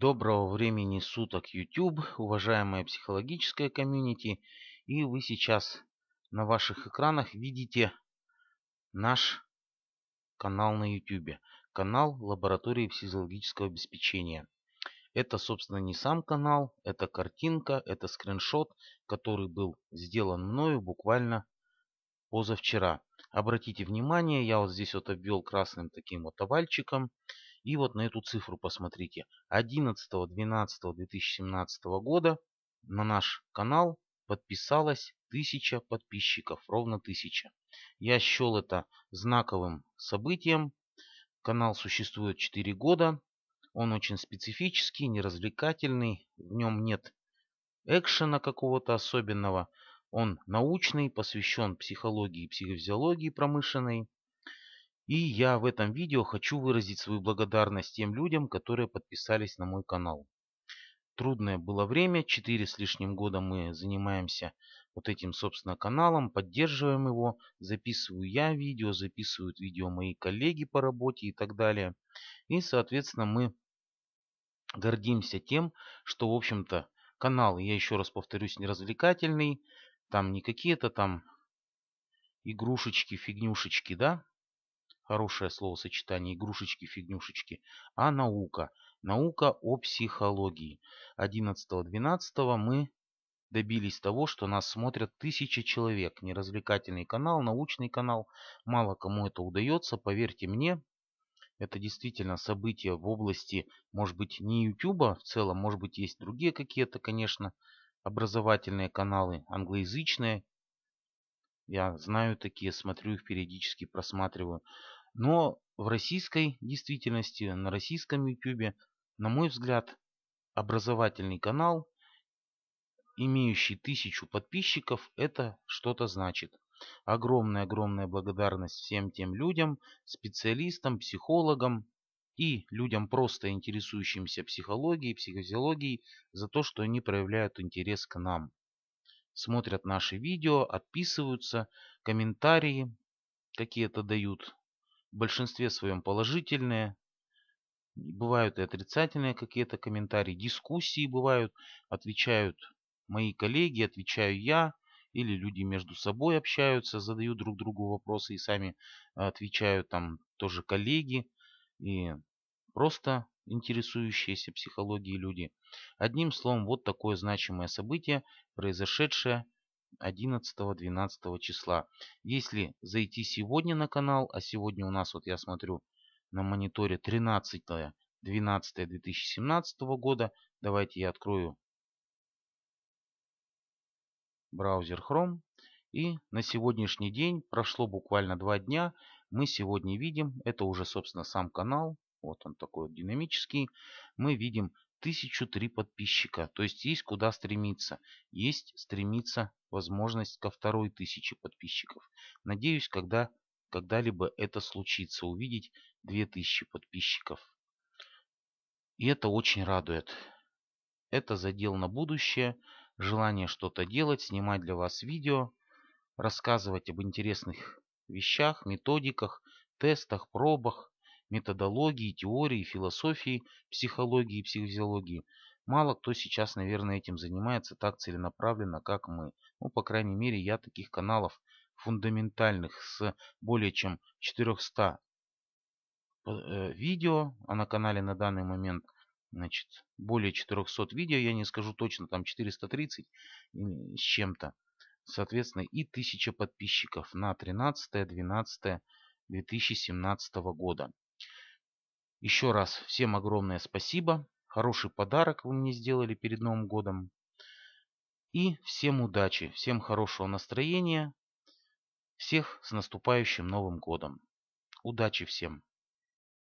Доброго времени суток, YouTube, уважаемая психологическая комьюнити. И вы сейчас на ваших экранах видите наш канал на YouTube. Канал Лаборатории психологического обеспечения. Это, собственно, не сам канал, это картинка, это скриншот, который был сделан мною буквально позавчера. Обратите внимание, я вот здесь вот обвел красным таким вот овальчиком. И вот на эту цифру посмотрите. 11-12-2017 года на наш канал подписалось 1000 подписчиков, ровно 1000. Я счел это знаковым событием. Канал существует 4 года. Он очень специфический, неразвлекательный. В нем нет экшена какого-то особенного. Он научный, посвящен психологии и психофизиологии промышленной. И я в этом видео хочу выразить свою благодарность тем людям, которые подписались на мой канал. Трудное было время, 4 с лишним года мы занимаемся вот этим, собственно, каналом, поддерживаем его, записываю я видео, записывают видео мои коллеги по работе и так далее. И, соответственно, мы гордимся тем, что, в общем-то, канал, я еще раз повторюсь, не развлекательный, там не какие-то там игрушечки, фигнюшечки, да, хорошее словосочетание игрушечки-фигнюшечки, а наука. Наука о психологии. 11-12 мы добились того, что нас смотрят тысячи человек. Неразвлекательный канал, научный канал. Мало кому это удается, поверьте мне. Это действительно событие в области, может быть, не Ютуба в целом, может быть, есть другие какие-то, конечно, образовательные каналы, англоязычные. Я знаю такие, смотрю их периодически, просматриваю. Но в российской действительности, на российском YouTube, на мой взгляд, образовательный канал, имеющий тысячу подписчиков, это что-то значит. Огромная-огромная благодарность всем тем людям, специалистам, психологам и людям, просто интересующимся психологией, психофизиологией, за то, что они проявляют интерес к нам. Смотрят наши видео, отписываются, комментарии какие-то дают в большинстве своем положительные. Бывают и отрицательные какие-то комментарии, дискуссии бывают, отвечают мои коллеги, отвечаю я, или люди между собой общаются, задают друг другу вопросы и сами а, отвечают там тоже коллеги и просто интересующиеся психологией люди. Одним словом, вот такое значимое событие, произошедшее 11-12 числа. Если зайти сегодня на канал, а сегодня у нас, вот я смотрю на мониторе 13 12 2017 года. Давайте я открою браузер Chrome. И на сегодняшний день, прошло буквально два дня, мы сегодня видим, это уже собственно сам канал, вот он такой динамический, мы видим тысячу три подписчика. То есть есть куда стремиться. Есть стремиться возможность ко второй тысяче подписчиков. Надеюсь, когда когда-либо это случится, увидеть 2000 подписчиков. И это очень радует. Это задел на будущее, желание что-то делать, снимать для вас видео, рассказывать об интересных вещах, методиках, тестах, пробах, методологии, теории, философии, психологии и психофизиологии. Мало кто сейчас, наверное, этим занимается так целенаправленно, как мы. Ну, по крайней мере, я таких каналов фундаментальных с более чем 400 э, видео, а на канале на данный момент значит, более 400 видео, я не скажу точно, там 430 с чем-то. Соответственно, и 1000 подписчиков на 13-12-2017 года. Еще раз всем огромное спасибо. Хороший подарок вы мне сделали перед Новым годом. И всем удачи, всем хорошего настроения. Всех с наступающим Новым годом. Удачи всем!